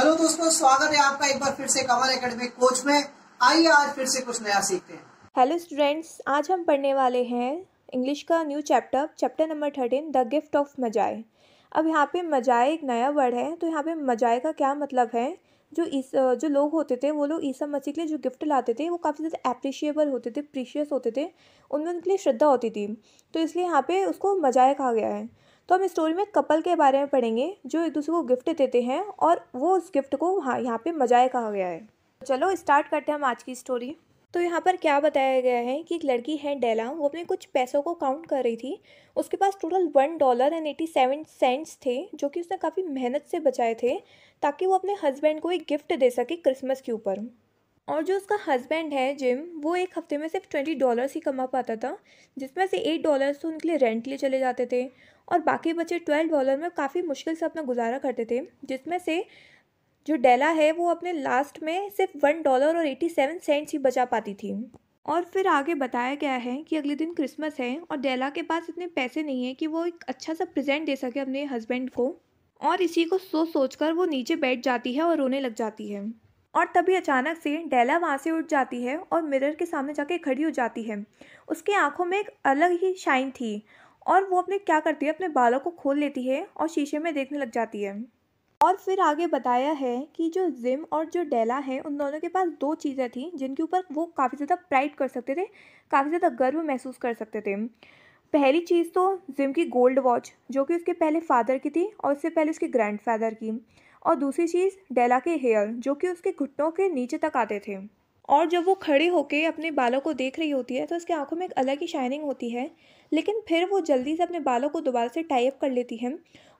hello दोस्तों स्वागत है आपका एक बार फिर से कमल एकेडमी कोच में आइए आज फिर से कुछ नया सीखते हैं हेलो स्टूडेंट्स आज हम पढ़ने वाले हैं इंग्लिश का new chapter chapter number thirteen the gift of Magi अब यहाँ पे मजाए एक नया वर्ड है तो यहाँ पे मजाए का क्या मतलब है जो इस जो लोग होते थे वो लोग ईसा मसीह के लिए जो गिफ्ट लाते थे वो काफ़ी ज़्यादा अप्रिशिएबल होते थे प्रीशियस होते थे उनमें उनके लिए श्रद्धा होती थी तो इसलिए यहाँ पे उसको मजाए कहा गया है तो हम स्टोरी में कपल के बारे में पढ़ेंगे जो एक दूसरे को गिफ्ट देते हैं और वो उस गिफ्ट को हाँ यहाँ पे मजाए कहा गया है तो चलो स्टार्ट करते हैं हम आज की स्टोरी तो यहाँ पर क्या बताया गया है कि एक लड़की है डेला वो अपने कुछ पैसों को काउंट कर रही थी उसके पास total one dollar and eighty seven cents थे जो कि उसने काफ़ी मेहनत से बचाए थे ताकि वो अपने हस्बैंड को एक गिफ्ट दे सके क्रिसमस के ऊपर और जो उसका हस्बैंड है जिम वो एक हफ्ते में सिर्फ ट्वेंटी डॉलर्स ही कमा पाता था जिसमें से एट डॉलर्स तो उनके लिए रेंट लिए चले जाते थे और बाकी बचे ट्वेल्व डॉलर में काफ़ी मुश्किल से अपना गुजारा करते थे जिसमें से जो डेला है वो अपने लास्ट में सिर्फ वन डॉलर और एटी सेवन सेंट्स ही बचा पाती थी और फिर आगे बताया गया है कि अगले दिन क्रिसमस है और डेला के पास इतने पैसे नहीं है कि वो एक अच्छा सा प्रेजेंट दे सके अपने हस्बैंड को और इसी को सोच सोच कर वो नीचे बैठ जाती है और रोने लग जाती है और तभी अचानक से डेला वहाँ से उठ जाती है और मिरर के सामने जाके खड़ी हो जाती है उसकी आंखों में एक अलग ही शाइन थी और वो अपने क्या करती है अपने बालों को खोल लेती है और शीशे में देखने लग जाती है और फिर आगे बताया है कि जो जिम और जो डेला है उन दोनों के पास दो चीज़ें थी जिनके ऊपर वो काफ़ी ज़्यादा प्राइड कर सकते थे काफ़ी ज़्यादा गर्व महसूस कर सकते थे पहली चीज़ तो जिम की गोल्ड वॉच जो कि उसके पहले फादर की थी और उससे पहले उसके ग्रैंड फादर की और दूसरी चीज़ डेला के हेयर जो कि उसके घुटनों के नीचे तक आते थे और जब वो खड़े होकर अपने बालों को देख रही होती है तो उसकी आंखों में एक अलग ही शाइनिंग होती है लेकिन फिर वो जल्दी से अपने बालों को दोबारा से टाइप कर लेती है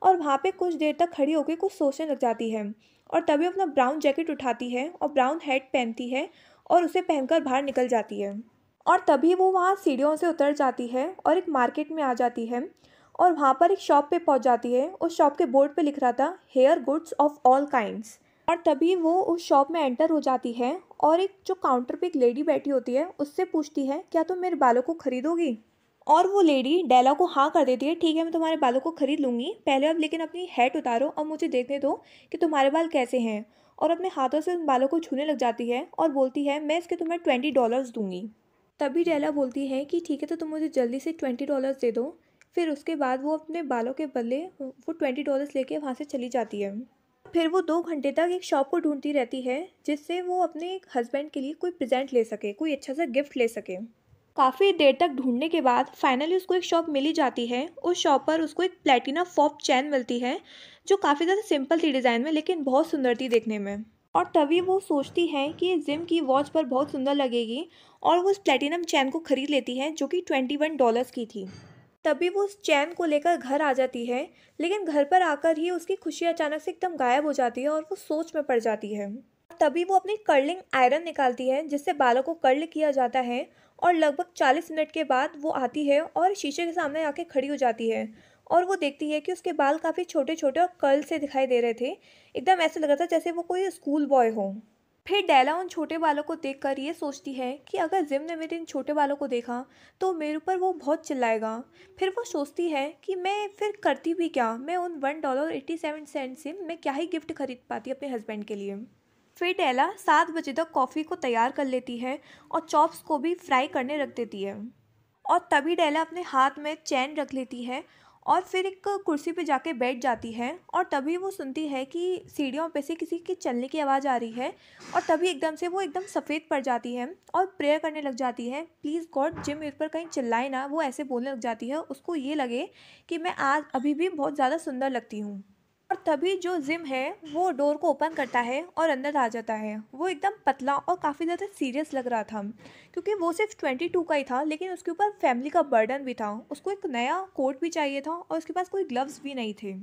और वहाँ पे कुछ देर तक खड़ी होकर कुछ सोचने लग जाती है और तभी अपना ब्राउन जैकेट उठाती है और ब्राउन हेड पहनती है और उसे पहनकर बाहर निकल जाती है और तभी वो वहाँ सीढ़ियों से उतर जाती है और एक मार्केट में आ जाती है और वहाँ पर एक शॉप पे पहुँच जाती है उस शॉप के बोर्ड पे लिख रहा था hair goods of all kinds और तभी वो उस शॉप में एंटर हो जाती है और एक जो काउंटर पे एक लेडी बैठी होती है उससे पूछती है क्या तुम तो मेरे बालों को खरीदोगी और वो लेडी डेला को हाँ कर देती है ठीक है मैं तुम्हारे बालों को खरीद लूँगी पहले अब लेकिन अपनी हेट उतारो और मुझे देखने दो कि तुम्हारे बाल कैसे हैं और अपने हाथों से उन बालों को छूने लग जाती है और बोलती है मैं इसके तुम्हें ट्वेंटी डॉलर्स दूंगी तभी डेला बोलती है कि ठीक है तो तुम मुझे जल्दी से ट्वेंटी डॉलर्स दे दो फिर उसके बाद वो अपने बालों के बदले वो ट्वेंटी डॉलर्स लेके वहाँ से चली जाती है फिर वो दो घंटे तक एक शॉप को ढूंढती रहती है जिससे वो अपने हस्बैंड के लिए कोई प्रेजेंट ले सके कोई अच्छा सा गिफ्ट ले सके काफ़ी देर तक ढूंढने के बाद फाइनली उसको एक शॉप मिली जाती है उस शॉप पर उसको एक प्लेटिना फॉप चैन मिलती है जो काफ़ी ज़्यादा सिंपल थी डिज़ाइन में लेकिन बहुत सुंदर थी देखने में और तभी वो सोचती है कि जिम की वॉच पर बहुत सुंदर लगेगी और वो उस प्लेटिनम चैन को ख़रीद लेती है जो कि ट्वेंटी वन डॉलर्स की थी तभी वो उस चैन को लेकर घर आ जाती है लेकिन घर पर आकर ही उसकी खुशी अचानक से एकदम गायब हो जाती है और वो सोच में पड़ जाती है तभी वो अपनी कर्लिंग आयरन निकालती है जिससे बालों को कर्ल किया जाता है और लगभग चालीस मिनट के बाद वो आती है और शीशे के सामने आके खड़ी हो जाती है और वो देखती है कि उसके बाल काफ़ी छोटे छोटे और कर्ल से दिखाई दे रहे थे एकदम ऐसा लग रहा था जैसे वो कोई स्कूल बॉय हो फिर डैला उन छोटे बालों को देख कर ये सोचती है कि अगर जिम ने मेरे इन छोटे बालों को देखा तो मेरे ऊपर वो बहुत चिल्लाएगा फिर वो सोचती है कि मैं फिर करती भी क्या मैं उन one dollar eighty seven cent से मैं क्या ही गिफ्ट खरीद पाती अपने हस्बैंड के लिए फिर डैला सात बजे तक कॉफ़ी को तैयार कर लेती है और चॉप्स को भी फ्राई करने रख देती है और तभी डैला अपने हाथ में चैन रख लेती है और फिर एक कुर्सी पे जाके बैठ जाती है और तभी वो सुनती है कि सीढ़ियों पे से किसी के चलने की आवाज़ आ रही है और तभी एकदम से वो एकदम सफ़ेद पड़ जाती है और प्रेयर करने लग जाती है प्लीज़ गॉड जिम मेरे पर कहीं चिल्लाए ना वो ऐसे बोलने लग जाती है उसको ये लगे कि मैं आज अभी भी बहुत ज़्यादा सुंदर लगती हूँ और तभी जो जिम है वो डोर को ओपन करता है और अंदर आ जाता है वो एकदम पतला और काफ़ी ज़्यादा सीरियस लग रहा था क्योंकि वो सिर्फ ट्वेंटी टू का ही था लेकिन उसके ऊपर फैमिली का बर्डन भी था उसको एक नया कोट भी चाहिए था और उसके पास कोई ग्लव्स भी नहीं थे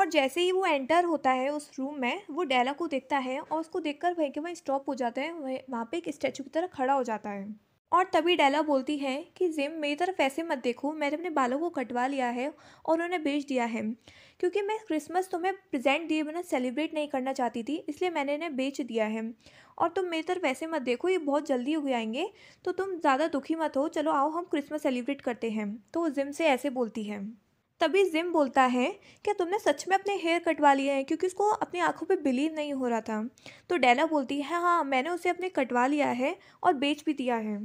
और जैसे ही वो एंटर होता है उस रूम में वो डैला को देखता है और उसको कर वहीं के वहीं स्टॉप हो जाता है वह वहाँ पर एक स्टैचू की तरह खड़ा हो जाता है और तभी डैला बोलती है कि जिम मेरी तरफ ऐसे मत देखो मैंने अपने बालों को कटवा लिया है और उन्होंने बेच दिया है क्योंकि मैं क्रिसमस तुम्हें प्रेजेंट दिए बिना सेलिब्रेट नहीं करना चाहती थी इसलिए मैंने इन्हें बेच दिया है और तुम मेरी तरफ ऐसे मत देखो ये बहुत जल्दी उग आएंगे तो तुम ज़्यादा दुखी मत हो चलो आओ हम क्रिसमस सेलिब्रेट करते हैं तो जिम से ऐसे बोलती है तभी जिम बोलता है क्या तुमने सच में अपने हेयर कटवा लिए हैं क्योंकि उसको अपनी आंखों पे बिलीव नहीं हो रहा था तो डेला बोलती है हाँ, हाँ मैंने उसे अपने कटवा लिया है और बेच भी दिया है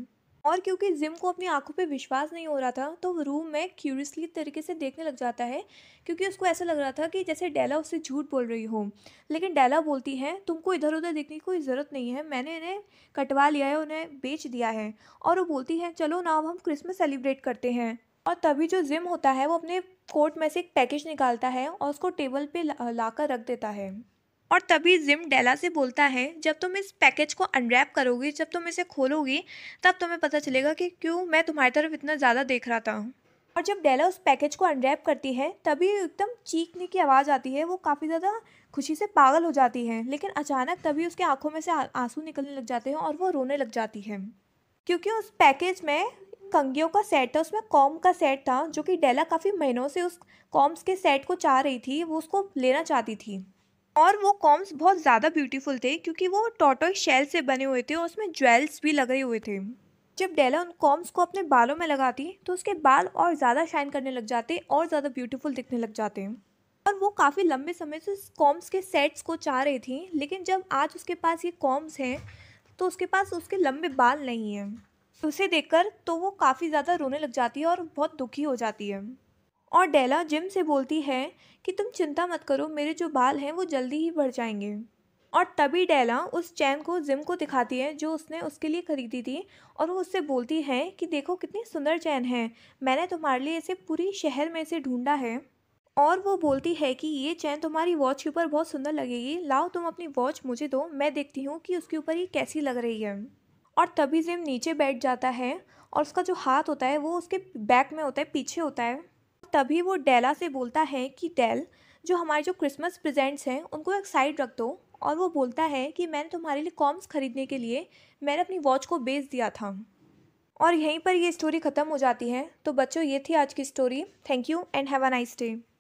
और क्योंकि जिम को अपनी आंखों पे विश्वास नहीं हो रहा था तो रूम में क्यूरियसली तरीके से देखने लग जाता है क्योंकि उसको ऐसा लग रहा था कि जैसे डेला उससे झूठ बोल रही हो लेकिन डेला बोलती है तुमको इधर उधर देखने की कोई ज़रूरत नहीं है मैंने इन्हें कटवा लिया है उन्हें बेच दिया है और वो बोलती है चलो ना अब हम क्रिसमस सेलिब्रेट करते हैं और तभी जो जिम होता है वो अपने कोट में से एक पैकेज निकालता है और उसको टेबल पर ला रख देता है और तभी जिम डेला से बोलता है जब तुम इस पैकेज को अनरैप करोगी जब तुम इसे खोलोगी तब तुम्हें पता चलेगा कि क्यों मैं तुम्हारी तरफ इतना ज़्यादा देख रहा था और जब डेला उस पैकेज को अनरैप करती है तभी एकदम चीखने की आवाज़ आती है वो काफ़ी ज़्यादा खुशी से पागल हो जाती है लेकिन अचानक तभी उसके आंखों में से आंसू निकलने लग जाते हैं और वो रोने लग जाती है क्योंकि उस पैकेज में कंगियों का सेट था उसमें कॉम का सेट था जो कि डेला काफ़ी महीनों से उस कॉम्स के सेट को चाह रही थी वो उसको लेना चाहती थी और वो कॉम्स बहुत ज़्यादा ब्यूटीफुल थे क्योंकि वो टोटो शेल से बने हुए थे और उसमें ज्वेल्स भी लगे हुए थे जब डेला उन कॉम्स को अपने बालों में लगाती तो उसके बाल और ज़्यादा शाइन करने लग जाते और ज़्यादा ब्यूटीफुल दिखने लग जाते और वो काफ़ी लंबे समय से कॉम्स के सेट्स को चाह रही थी लेकिन जब आज उसके पास ये कॉम्स हैं तो उसके पास उसके लंबे बाल नहीं हैं उसे देखकर तो वो काफ़ी ज़्यादा रोने लग जाती है और बहुत दुखी हो जाती है और डेला जिम से बोलती है कि तुम चिंता मत करो मेरे जो बाल हैं वो जल्दी ही बढ़ जाएंगे और तभी डेला उस चैन को जिम को दिखाती है जो उसने उसके लिए खरीदी थी और वो उससे बोलती है कि देखो कितनी सुंदर चैन है मैंने तुम्हारे लिए इसे पूरी शहर में से ढूंढा है और वो बोलती है कि ये चैन तुम्हारी वॉच के ऊपर बहुत सुंदर लगेगी लाओ तुम अपनी वॉच मुझे दो मैं देखती हूँ कि उसके ऊपर ये कैसी लग रही है और तभी जिम नीचे बैठ जाता है और उसका जो हाथ होता है वो उसके बैक में होता है पीछे होता है तभी वो डेला से बोलता है कि डेल जो हमारे जो क्रिसमस प्रेजेंट्स हैं उनको एक साइड रख दो और वो बोलता है कि मैंने तुम्हारे लिए कॉम्स ख़रीदने के लिए मैंने अपनी वॉच को बेच दिया था और यहीं पर ये स्टोरी ख़त्म हो जाती है तो बच्चों ये थी आज की story thank you and have a nice day